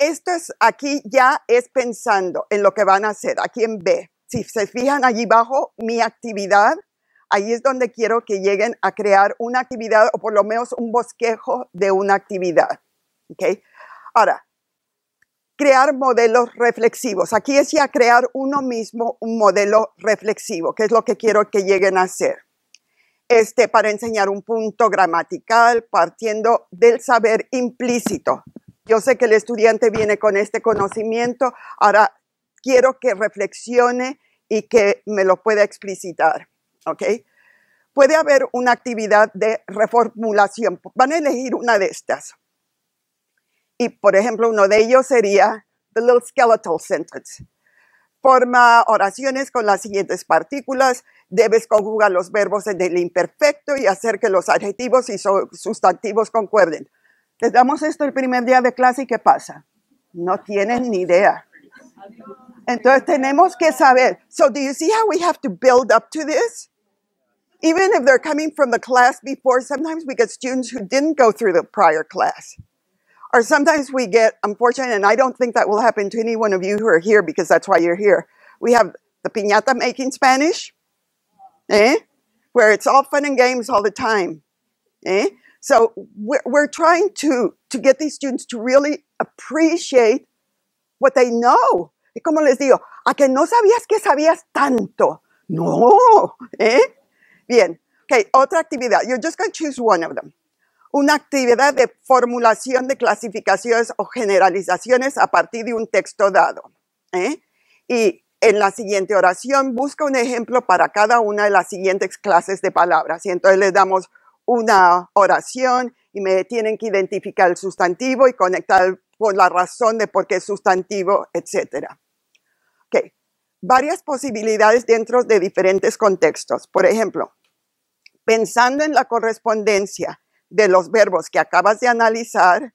esto es aquí ya es pensando en lo que van a hacer, aquí en B. Si se fijan allí abajo, mi actividad, ahí es donde quiero que lleguen a crear una actividad o por lo menos un bosquejo de una actividad. ¿okay? Ahora, crear modelos reflexivos. Aquí es ya crear uno mismo un modelo reflexivo, que es lo que quiero que lleguen a hacer. Este, para enseñar un punto gramatical partiendo del saber implícito, yo sé que el estudiante viene con este conocimiento, ahora quiero que reflexione y que me lo pueda explicitar, ¿ok? Puede haber una actividad de reformulación. Van a elegir una de estas. Y, por ejemplo, uno de ellos sería the little skeletal sentence. Forma oraciones con las siguientes partículas. Debes conjugar los verbos en el imperfecto y hacer que los adjetivos y sustantivos concuerden. Les damos esto el primer día de clase y ¿qué pasa? No tienen ni idea. Entonces tenemos que saber. So do you see how we have to build up to this? Even if they're coming from the class before, sometimes we get students who didn't go through the prior class. Or sometimes we get, unfortunate, and I don't think that will happen to any one of you who are here because that's why you're here. We have the piñata making Spanish, eh? Where it's all fun and games all the time, eh? So we're, trying to, to get these students to really appreciate what they know. ¿Y como les digo, a que no sabías que sabías tanto. No, ¿eh? Bien, ok, otra actividad. You're just going to choose one of them. Una actividad de formulación de clasificaciones o generalizaciones a partir de un texto dado. ¿eh? Y en la siguiente oración busca un ejemplo para cada una de las siguientes clases de palabras. Y entonces les damos una oración y me tienen que identificar el sustantivo y conectar por la razón de por qué es sustantivo, etc. Varias posibilidades dentro de diferentes contextos. Por ejemplo, pensando en la correspondencia de los verbos que acabas de analizar,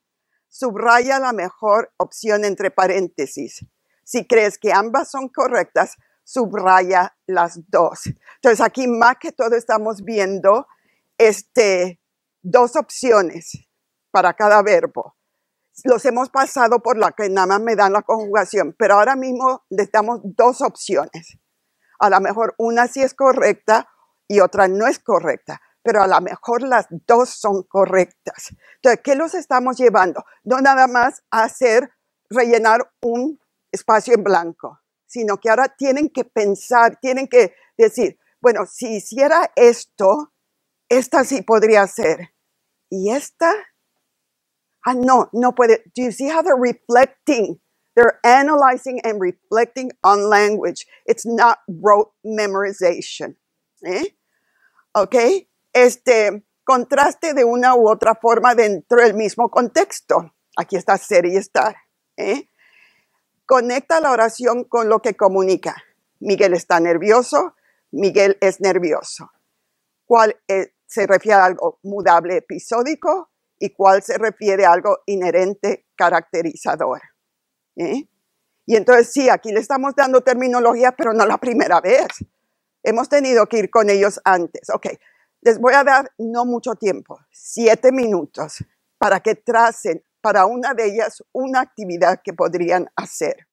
subraya la mejor opción entre paréntesis. Si crees que ambas son correctas, subraya las dos. Entonces aquí más que todo estamos viendo este, dos opciones para cada verbo. Los hemos pasado por la que nada más me dan la conjugación, pero ahora mismo les damos dos opciones. A lo mejor una sí es correcta y otra no es correcta, pero a lo mejor las dos son correctas. Entonces, ¿qué los estamos llevando? No nada más hacer rellenar un espacio en blanco, sino que ahora tienen que pensar, tienen que decir, bueno, si hiciera esto, esta sí podría ser. Y esta, ah, no, no puede. Do you see how they're reflecting? They're analyzing and reflecting on language. It's not rote memorization. ¿Eh? ¿Ok? Este contraste de una u otra forma dentro del mismo contexto. Aquí está ser y estar. ¿Eh? Conecta la oración con lo que comunica. Miguel está nervioso, Miguel es nervioso. ¿Cuál es, se refiere a algo mudable episódico y cuál se refiere a algo inherente caracterizador. ¿eh? Y entonces sí, aquí le estamos dando terminología, pero no la primera vez. Hemos tenido que ir con ellos antes. Ok, les voy a dar no mucho tiempo, siete minutos, para que tracen para una de ellas una actividad que podrían hacer.